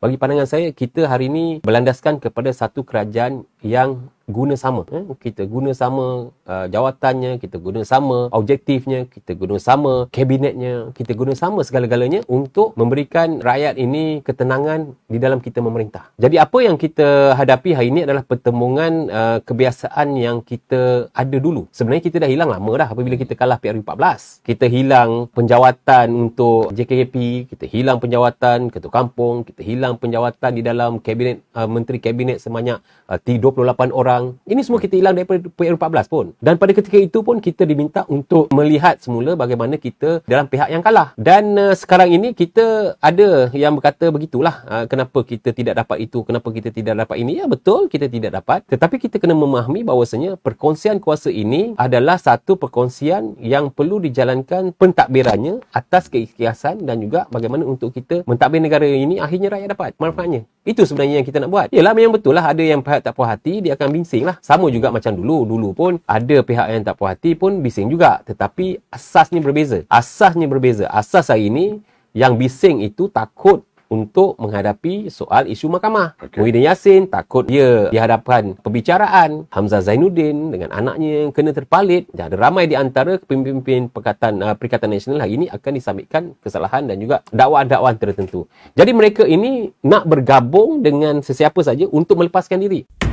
Bagi pandangan saya, kita hari ini berlandaskan kepada satu kerajaan yang guna sama. Eh? Kita guna sama uh, jawatannya, kita guna sama objektifnya, kita guna sama kabinetnya, kita guna sama segala-galanya untuk memberikan rakyat ini ketenangan di dalam kita memerintah. Jadi apa yang kita hadapi hari ini adalah pertemuan uh, kebiasaan yang kita ada dulu. Sebenarnya kita dah hilang lama dah apabila kita kalah PRU14. Kita hilang penjawatan untuk JKKP, kita hilang penjawatan ketua kampung, kita hilang penjawatan di dalam kabinet uh, menteri kabinet semanya uh, 28 orang. Ini semua kita hilang daripada PR14 pun. Dan pada ketika itu pun kita diminta untuk melihat semula bagaimana kita dalam pihak yang kalah. Dan uh, sekarang ini kita ada yang berkata begitulah. Uh, kenapa kita tidak dapat itu? Kenapa kita tidak dapat ini? Ya betul kita tidak dapat. Tetapi kita kena memahami bahawasanya perkongsian kuasa ini adalah satu perkongsian yang perlu dijalankan pentadbirannya atas keikhlasan dan juga bagaimana untuk kita mentadbir negara ini akhirnya rakyat dapat manfaatnya. Itu sebenarnya yang kita nak buat. Yelah memang betul lah ada yang pihak tak puas hati dia akan bising lah. Sama juga macam dulu. Dulu pun ada pihak yang tak puas hati pun bising juga. Tetapi asasnya berbeza. Asasnya berbeza. Asas hari ini yang bising itu takut untuk menghadapi soal isu mahkamah. Okay. Muhyiddin Yassin takut dia dihadapkan pembicaraan Hamzah Zainuddin dengan anaknya yang kena terpalit. Dan ada ramai di antara pemimpin-pemimpin Perikatan, uh, Perikatan Nasional hari ini akan disambitkan kesalahan dan juga dakwaan-dakwaan tertentu. Jadi mereka ini nak bergabung dengan sesiapa saja untuk melepaskan diri.